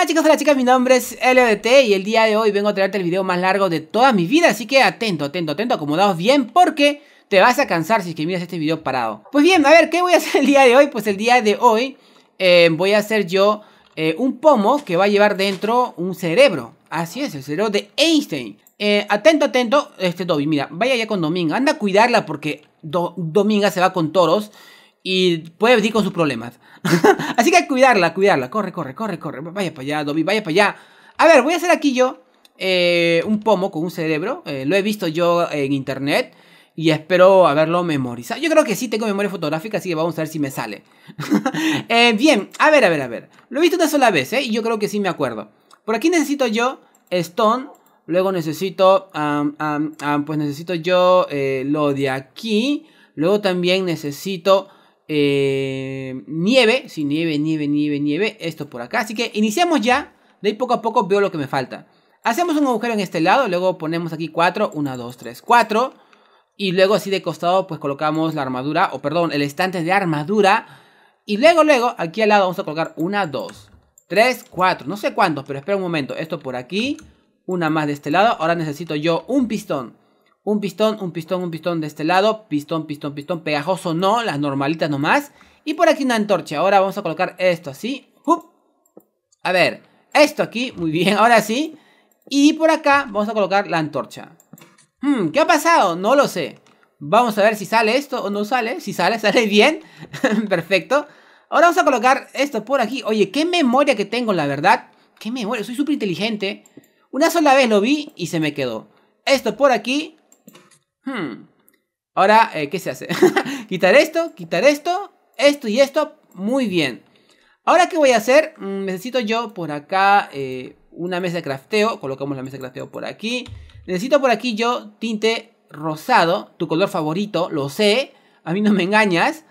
Hola chicos, hola chicas, mi nombre es LDT y el día de hoy vengo a traerte el video más largo de toda mi vida, así que atento, atento, atento, acomodados bien porque te vas a cansar si es que miras este video parado. Pues bien, a ver, ¿qué voy a hacer el día de hoy? Pues el día de hoy eh, voy a hacer yo eh, un pomo que va a llevar dentro un cerebro, así es, el cerebro de Einstein. Eh, atento, atento, este Dobby, mira, vaya ya con Dominga, anda a cuidarla porque Dominga se va con toros y puede venir con sus problemas. Así que hay que cuidarla, cuidarla. Corre, corre, corre, corre. Vaya para allá, Dobby, vaya para allá. A ver, voy a hacer aquí yo eh, un pomo con un cerebro. Eh, lo he visto yo en internet y espero haberlo memorizado. Yo creo que sí tengo memoria fotográfica, así que vamos a ver si me sale. Eh, bien, a ver, a ver, a ver. Lo he visto una sola vez, ¿eh? Y yo creo que sí me acuerdo. Por aquí necesito yo Stone. Luego necesito, pues necesito yo eh, lo de aquí. Luego también necesito eh, nieve, si nieve, nieve, nieve, nieve, esto por acá. Así que iniciamos ya, de ahí poco a poco veo lo que me falta. Hacemos un agujero en este lado, luego ponemos aquí 4, 1, 2, 3, 4. Y luego así de costado pues colocamos la armadura, o perdón, el estante de armadura. Y luego, luego, aquí al lado vamos a colocar 1, 2, 3, 4, no sé cuántos, pero espera un momento. Esto por aquí, una más de este lado. Ahora necesito yo un pistón un pistón, un pistón, un pistón de este lado, pistón, pistón, pistón, pegajoso no, las normalitas nomás. Y por aquí una antorcha, ahora vamos a colocar esto así, a ver, esto aquí, muy bien, ahora sí. Y por acá vamos a colocar la antorcha. Hmm, ¿Qué ha pasado? No lo sé. Vamos a ver si sale esto o no sale. Si sale, sale bien. Perfecto. Ahora vamos a colocar esto por aquí. Oye, qué memoria que tengo, la verdad. Qué memoria, soy súper inteligente. Una sola vez lo vi y se me quedó. Esto por aquí. Hmm. Ahora, eh, ¿qué se hace? quitar esto, quitar esto, esto y esto. Muy bien. Ahora, ¿qué voy a hacer? Mm, necesito yo por acá eh, una mesa de crafteo. Colocamos la mesa de crafteo por aquí. Necesito por aquí yo tinte rosado, tu color favorito, lo sé. A mí no me engañas.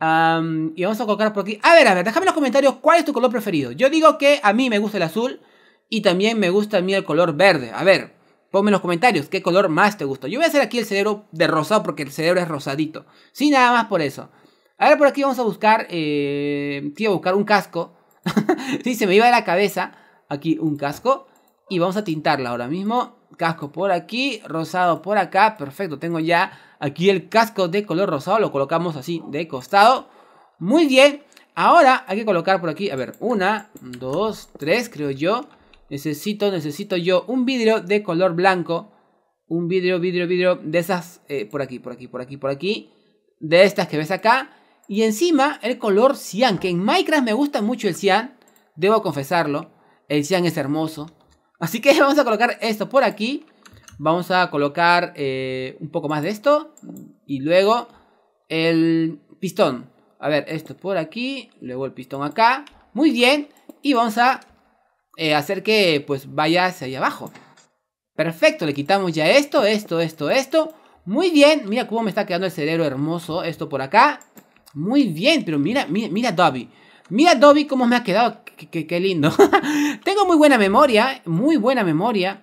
y vamos a colocar por aquí. A ver, a ver, déjame en los comentarios cuál es tu color preferido. Yo digo que a mí me gusta el azul y también me gusta a mí el color verde. A ver, Ponme en los comentarios qué color más te gustó. Yo voy a hacer aquí el cerebro de rosado porque el cerebro es rosadito. Sí, nada más por eso. Ahora por aquí vamos a buscar. Eh, buscar un casco. sí, se me iba de la cabeza. Aquí un casco. Y vamos a tintarla ahora mismo. Casco por aquí, rosado por acá. Perfecto, tengo ya aquí el casco de color rosado. Lo colocamos así de costado. Muy bien. Ahora hay que colocar por aquí, a ver, una, dos, tres, creo yo necesito, necesito yo un vidrio de color blanco. Un vidrio, vidrio, vidrio de esas, eh, por aquí, por aquí, por aquí, por aquí. De estas que ves acá. Y encima el color cian, que en Minecraft me gusta mucho el cian. Debo confesarlo, el cian es hermoso. Así que vamos a colocar esto por aquí. Vamos a colocar eh, un poco más de esto. Y luego el pistón. A ver, esto por aquí. Luego el pistón acá. Muy bien. Y vamos a eh, hacer que pues vaya hacia ahí abajo. Perfecto, le quitamos ya esto, esto, esto, esto. Muy bien, mira cómo me está quedando el cerebro hermoso esto por acá. Muy bien, pero mira, mira, mira Dobby. Mira Dobby cómo me ha quedado, qué, lindo. Tengo muy buena memoria, muy buena memoria.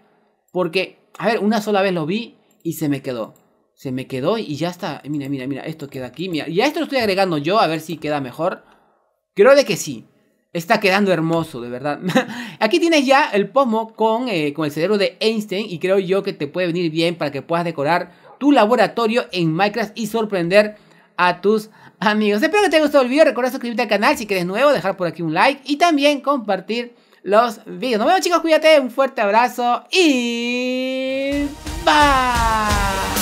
Porque, a ver, una sola vez lo vi y se me quedó. Se me quedó y ya está. Mira, mira, mira, esto queda aquí. Mira, y a esto lo estoy agregando yo, a ver si queda mejor. Creo de que sí. Está quedando hermoso, de verdad. Aquí tienes ya el pomo con, eh, con el cerebro de Einstein y creo yo que te puede venir bien para que puedas decorar tu laboratorio en Minecraft y sorprender a tus amigos. Espero que te haya gustado el video. Recuerda suscribirte al canal si quieres nuevo, dejar por aquí un like y también compartir los videos. Nos vemos chicos, cuídate, un fuerte abrazo y bye.